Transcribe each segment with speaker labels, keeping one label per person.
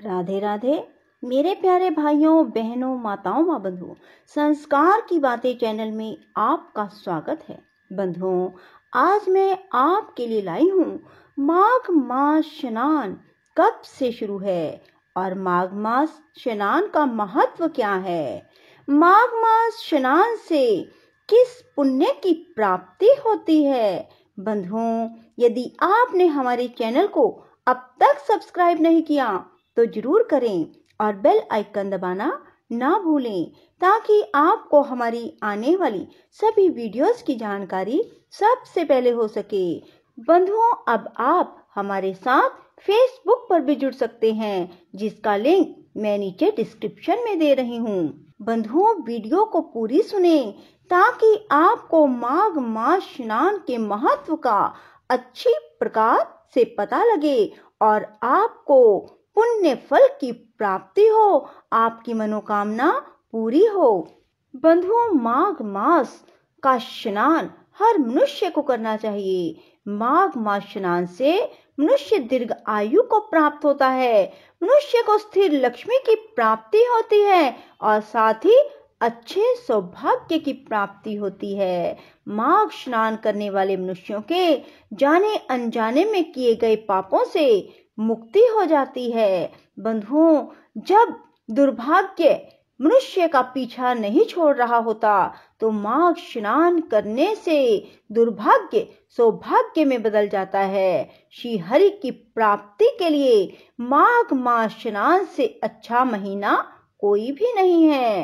Speaker 1: राधे राधे मेरे प्यारे भाइयों बहनों माताओं माँ बंधुओं संस्कार की बातें चैनल में आपका स्वागत है बंधुओं आज मैं आपके लिए लाई हूँ माघ मास स्नान कब से शुरू है और माघ मास स्नान का महत्व क्या है माघ मास स्नान से किस पुण्य की प्राप्ति होती है बंधुओं यदि आपने हमारे चैनल को अब तक सब्सक्राइब नहीं किया तो ज़रूर करें और बेल आइकन दबाना ना भूलें ताकि आपको हमारी आने वाली सभी वीडियोस की जानकारी सबसे पहले हो सके बंधुओं अब आप हमारे साथ फेसबुक पर भी जुड़ सकते हैं जिसका लिंक मैं नीचे डिस्क्रिप्शन में दे रही हूँ बंधुओं वीडियो को पूरी सुने ताकि आपको माघ मास स्नान के महत्व का अच्छी प्रकार से पता लगे और आपको पुण्य फल की प्राप्ति हो आपकी मनोकामना पूरी हो बंधुओं माघ मास का स्नान हर मनुष्य को करना चाहिए माघ मास स्नान से मनुष्य दीर्घ आयु को प्राप्त होता है मनुष्य को स्थिर लक्ष्मी की प्राप्ति होती है और साथ ही अच्छे सौभाग्य की प्राप्ति होती है माघ स्नान करने वाले मनुष्यों के जाने अनजाने में किए गए पापों से मुक्ति हो जाती है बंधुओं जब दुर्भाग्य मनुष्य का पीछा नहीं छोड़ रहा होता तो माघ स्नान करने से दुर्भाग्य सौभाग्य में बदल जाता है श्री हरि की प्राप्ति के लिए माघ मास स्नान से अच्छा महीना कोई भी नहीं है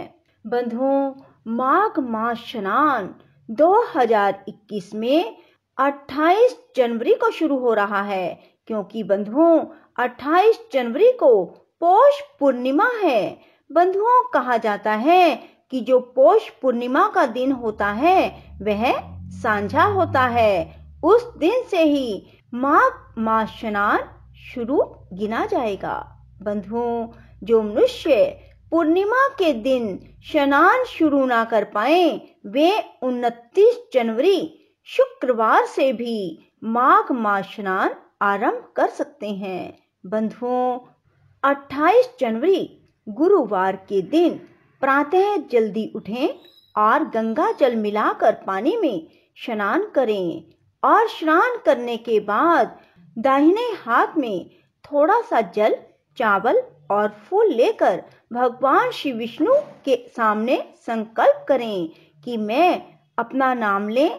Speaker 1: बंधुओं माघ मास स्नान 2021 में 28 जनवरी को शुरू हो रहा है क्योंकि बंधुओं 28 जनवरी को पौष पूर्णिमा है बंधुओं कहा जाता है कि जो पौष पूर्णिमा का दिन होता है वह साझा होता है उस दिन से ही माघ मास स्नान शुरू गिना जाएगा बंधुओं जो मनुष्य पूर्णिमा के दिन स्नान शुरू ना कर पाए वे 29 जनवरी शुक्रवार से भी माघ मास स्नान आरंभ कर सकते हैं बंधुओं 28 जनवरी गुरुवार के दिन प्रातः जल्दी उठें और गंगा जल मिलाकर पानी में स्नान करें और स्नान करने के बाद दाहिने हाथ में थोड़ा सा जल चावल और फूल लेकर भगवान श्री विष्णु के सामने संकल्प करें कि मैं अपना नाम लें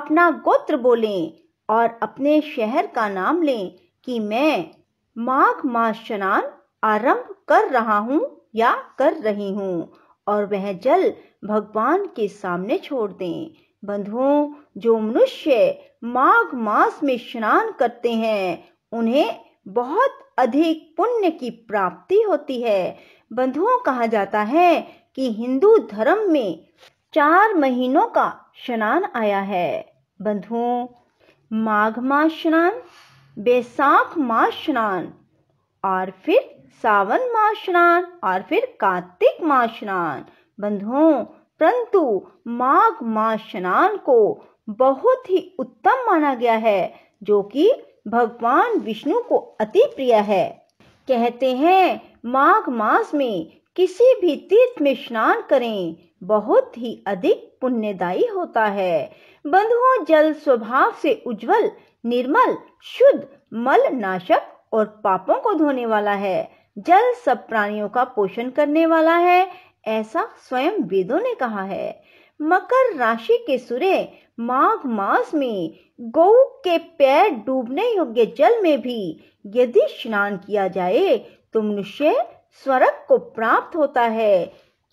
Speaker 1: अपना गोत्र बोलें और अपने शहर का नाम लें कि मैं माघ मास स्नान आरंभ कर रहा हूँ या कर रही हूँ और वह जल भगवान के सामने छोड़ दें बंधुओं जो मनुष्य माघ मास में स्नान करते हैं उन्हें बहुत अधिक पुण्य की प्राप्ति होती है बंधुओं कहा जाता है कि हिंदू धर्म में चार महीनों का स्नान आया है बंधुओं माघ मास स्नान बैसाख मास स्नान और फिर सावन मास स्नान और फिर कार्तिक मास स्नान बंधुओं परंतु माघ मास स्नान को बहुत ही उत्तम माना गया है जो कि भगवान विष्णु को अति प्रिय है कहते हैं माघ मास में किसी भी तीर्थ में स्नान करें बहुत ही अधिक पुण्यदायी होता है बंधुओं जल स्वभाव से उज्जवल निर्मल शुद्ध मल नाशक और पापों को धोने वाला है जल सब प्राणियों का पोषण करने वाला है ऐसा स्वयं वेदों ने कहा है मकर राशि के सूर्य माघ मास में गौ के पैर डूबने योग्य जल में भी यदि स्नान किया जाए तो मनुष्य स्वर्ग को प्राप्त होता है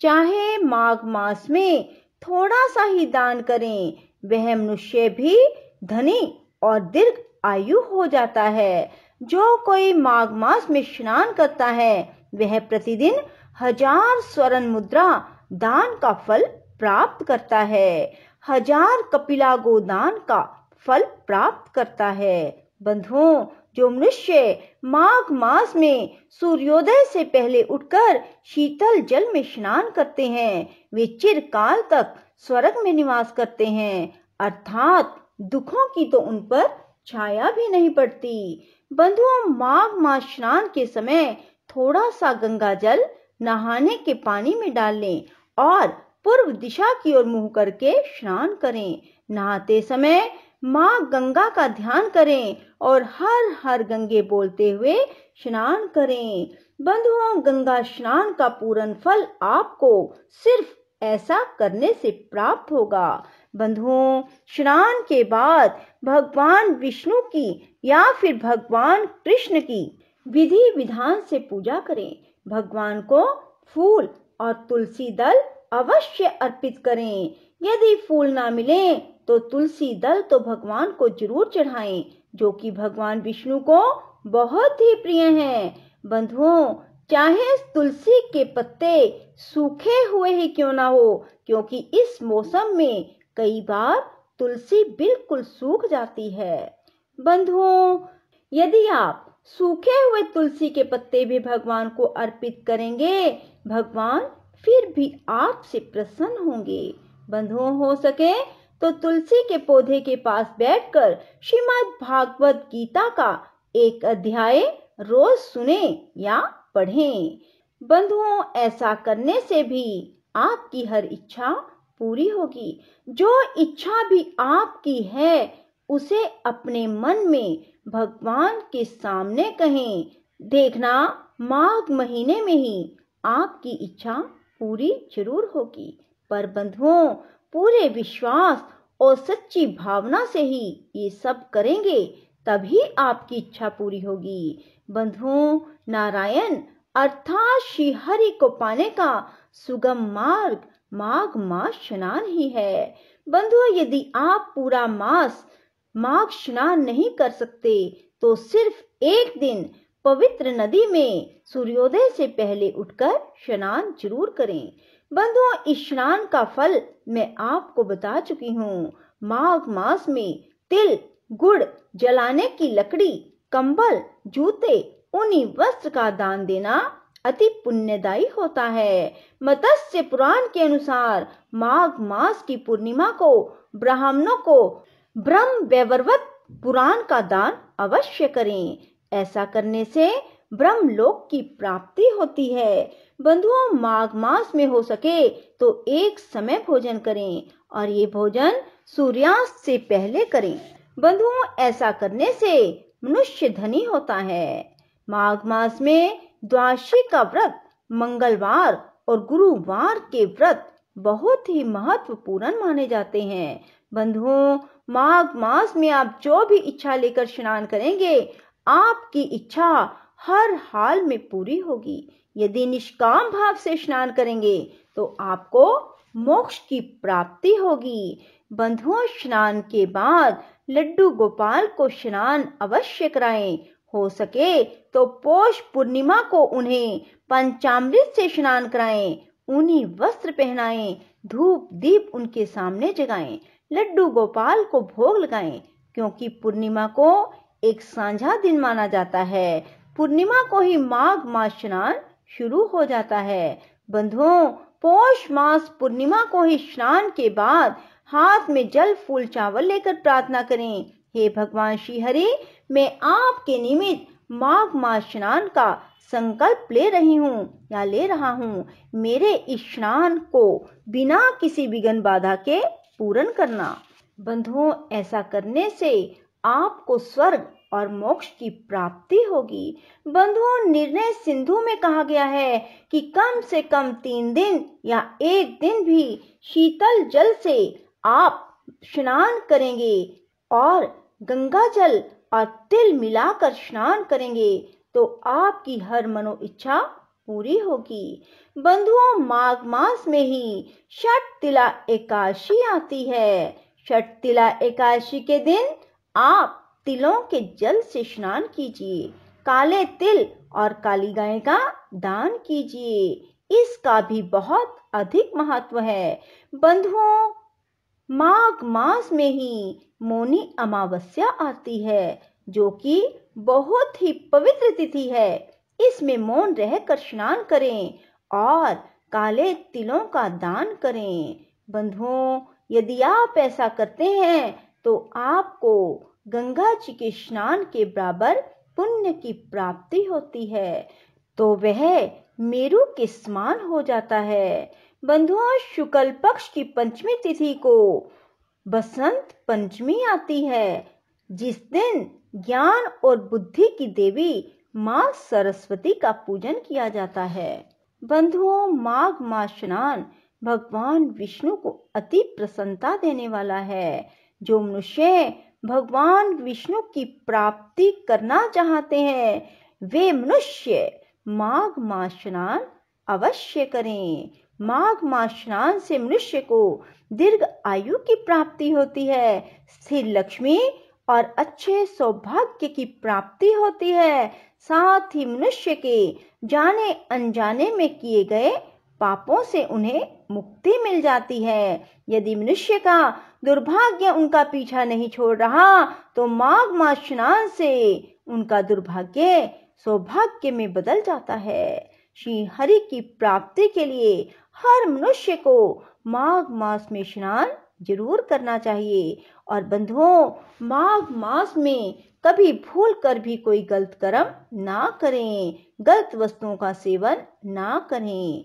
Speaker 1: चाहे माघ मास में थोड़ा सा ही दान करें वह मनुष्य भी धनी और दीर्घ आयु हो जाता है जो कोई माघ मास में स्नान करता है वह प्रतिदिन हजार स्वर्ण मुद्रा दान का फल प्राप्त करता है हजार कपिला गोदान का फल प्राप्त करता है बंधुओं जो मनुष्य माघ मास में सूर्योदय से पहले उठकर शीतल जल में स्नान करते हैं वे चिरकाल तक स्वर्ग में निवास करते हैं अर्थात दुखों की तो उन पर छाया भी नहीं पड़ती बंधुओं माघ मास स्नान के समय थोड़ा सा गंगा जल नहाने के पानी में डाल लें और पूर्व दिशा की ओर मुंह करके स्नान करें नहाते समय माँ गंगा का ध्यान करें और हर हर गंगे बोलते हुए स्नान करें बंधुओं गंगा स्नान का पूर्ण फल आपको सिर्फ ऐसा करने से प्राप्त होगा बंधुओं स्नान के बाद भगवान विष्णु की या फिर भगवान कृष्ण की विधि विधान से पूजा करें भगवान को फूल और तुलसी दल अवश्य अर्पित करें यदि फूल ना मिले तो तुलसी दल तो भगवान को जरूर चढ़ाएं जो कि भगवान विष्णु को बहुत ही प्रिय हैं बंधुओं चाहे तुलसी के पत्ते सूखे हुए ही क्यों ना हो क्योंकि इस मौसम में कई बार तुलसी बिल्कुल सूख जाती है बंधुओं यदि आप सूखे हुए तुलसी के पत्ते भी भगवान को अर्पित करेंगे भगवान फिर भी आपसे प्रसन्न होंगे बंधुओं हो सके तो तुलसी के पौधे के पास बैठकर श्रीमद् भागवत गीता का एक अध्याय रोज सुने या पढ़ें। बंधुओं ऐसा करने से भी आपकी हर इच्छा पूरी होगी जो इच्छा भी आपकी है उसे अपने मन में भगवान के सामने कहें देखना माघ महीने में ही आपकी इच्छा पूरी जरूर होगी पर बंधुओं पूरे विश्वास और सच्ची भावना से ही ये सब करेंगे तभी आपकी इच्छा पूरी होगी बंधुओं नारायण अर्थात श्री हरि को पाने का सुगम मार्ग माघ मास स्नान ही है बंधुओं यदि आप पूरा मास माघ स्नान नहीं कर सकते तो सिर्फ एक दिन पवित्र नदी में सूर्योदय से पहले उठकर स्नान जरूर करें बंधुओं स्नान का फल मैं आपको बता चुकी हूँ माघ मास में तिल गुड़ जलाने की लकड़ी कंबल जूते उन्हीं वस्त्र का दान देना अति पुण्यदायी होता है मत्स्य पुराण के अनुसार माघ मास की पूर्णिमा को ब्राह्मणों को ब्रह्म वैवर्वत पुराण का दान अवश्य करें ऐसा करने से लोक की प्राप्ति होती है बंधुओं माघ मास में हो सके तो एक समय भोजन करें और ये भोजन सूर्यास्त से पहले करें बंधुओं ऐसा करने से मनुष्य धनी होता है माघ मास में द्वाशी का व्रत मंगलवार और गुरुवार के व्रत बहुत ही महत्वपूर्ण माने जाते हैं बंधुओं माघ मास में आप जो भी इच्छा लेकर स्नान करेंगे आपकी इच्छा हर हाल में पूरी होगी यदि निष्काम भाव से स्नान करेंगे तो आपको मोक्ष की प्राप्ति होगी बंधुओं स्नान के बाद लड्डू गोपाल को स्नान अवश्य कराएं हो सके तो पोष पूर्णिमा को उन्हें पंचामृत से स्नान कराएं उन्हीं वस्त्र पहनाएं धूप दीप उनके सामने जगाएं लड्डू गोपाल को भोग लगाएं क्योंकि पूर्णिमा को एक साझा दिन माना जाता है पूर्णिमा को ही माघ मास स्नान शुरू हो जाता है बंधुओं पौष मास पूर्णिमा को ही स्नान के बाद हाथ में जल फूल चावल लेकर प्रार्थना करें हे भगवान श्री हरि मैं आपके निमित्त माघ मास स्नान का संकल्प ले रही हूँ या ले रहा हूँ मेरे इस स्नान को बिना किसी विघ्न बाधा के पूर्ण करना बंधुओं ऐसा करने से आपको स्वर्ग और मोक्ष की प्राप्ति होगी बंधुओं निर्णय सिंधु में कहा गया है कि कम से कम तीन दिन या एक दिन भी शीतल जल से आप स्नान करेंगे और गंगा जल और तिल मिलाकर स्नान करेंगे तो आपकी हर मनो इच्छा पूरी होगी बंधुओं माघ मास में ही षट तिला एकादशी आती है षट तिला एकादशी के दिन आप तिलों के जल से स्नान कीजिए काले तिल और काली गाय का दान कीजिए इसका भी बहुत अधिक महत्व है बंधुओं माघ मास में ही मोनी अमावस्या आती है जो कि बहुत ही पवित्र तिथि है इसमें मौन रहकर स्नान करें और काले तिलों का दान करें बंधुओं यदि आप ऐसा करते हैं तो आपको गंगा जी के स्नान के बराबर पुण्य की प्राप्ति होती है तो वह मेरु के समान हो जाता है बंधुओं शुक्ल पक्ष की पंचमी तिथि को बसंत पंचमी आती है जिस दिन ज्ञान और बुद्धि की देवी माँ सरस्वती का पूजन किया जाता है बंधुओं माघ माँ स्नान भगवान विष्णु को अति प्रसन्नता देने वाला है जो मनुष्य भगवान विष्णु की प्राप्ति करना चाहते हैं वे मनुष्य माघ मास स्नान अवश्य करें माघ मास स्नान से मनुष्य को दीर्घ आयु की प्राप्ति होती है स्थिर लक्ष्मी और अच्छे सौभाग्य की प्राप्ति होती है साथ ही मनुष्य के जाने अनजाने में किए गए पापों से उन्हें मुक्ति मिल जाती है यदि मनुष्य का दुर्भाग्य उनका पीछा नहीं छोड़ रहा तो माघ मास स्नान से उनका दुर्भाग्य सौभाग्य में बदल जाता है श्री हरि की प्राप्ति के लिए हर मनुष्य को माघ मास में स्नान जरूर करना चाहिए और बंधुओं माघ मास में कभी भूल कर भी कोई गलत कर्म ना करें गलत वस्तुओं का सेवन ना करें